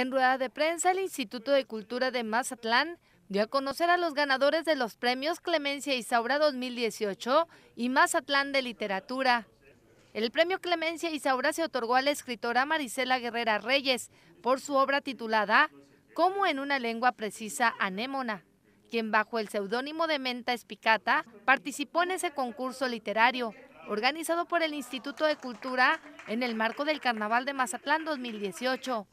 En rueda de prensa, el Instituto de Cultura de Mazatlán dio a conocer a los ganadores de los premios Clemencia Isaura 2018 y Mazatlán de Literatura. El premio Clemencia Isaura se otorgó a la escritora Marisela Guerrera Reyes por su obra titulada Como en una lengua precisa anémona, quien bajo el seudónimo de Menta Espicata participó en ese concurso literario organizado por el Instituto de Cultura en el marco del Carnaval de Mazatlán 2018.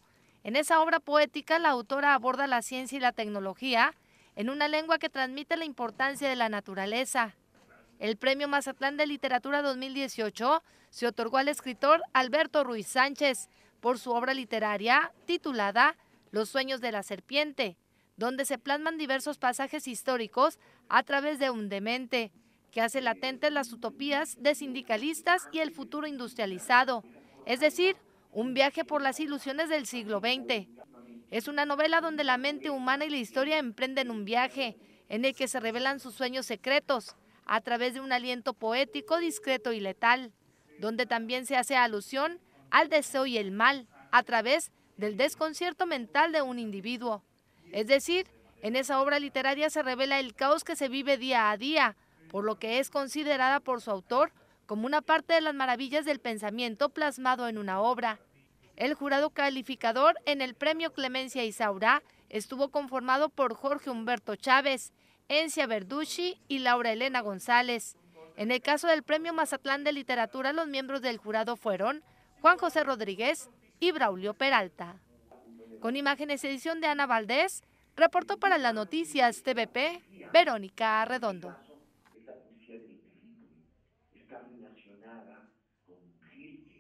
En esa obra poética, la autora aborda la ciencia y la tecnología en una lengua que transmite la importancia de la naturaleza. El Premio Mazatlán de Literatura 2018 se otorgó al escritor Alberto Ruiz Sánchez por su obra literaria titulada Los sueños de la serpiente, donde se plasman diversos pasajes históricos a través de un demente que hace latentes las utopías de sindicalistas y el futuro industrializado, es decir, un viaje por las ilusiones del siglo XX. Es una novela donde la mente humana y la historia emprenden un viaje en el que se revelan sus sueños secretos a través de un aliento poético, discreto y letal, donde también se hace alusión al deseo y el mal a través del desconcierto mental de un individuo. Es decir, en esa obra literaria se revela el caos que se vive día a día, por lo que es considerada por su autor como una parte de las maravillas del pensamiento plasmado en una obra. El jurado calificador en el premio Clemencia Isaura estuvo conformado por Jorge Humberto Chávez, Encia Verducci y Laura Elena González. En el caso del premio Mazatlán de Literatura, los miembros del jurado fueron Juan José Rodríguez y Braulio Peralta. Con imágenes edición de Ana Valdés, reportó para las noticias TVP Verónica Redondo. con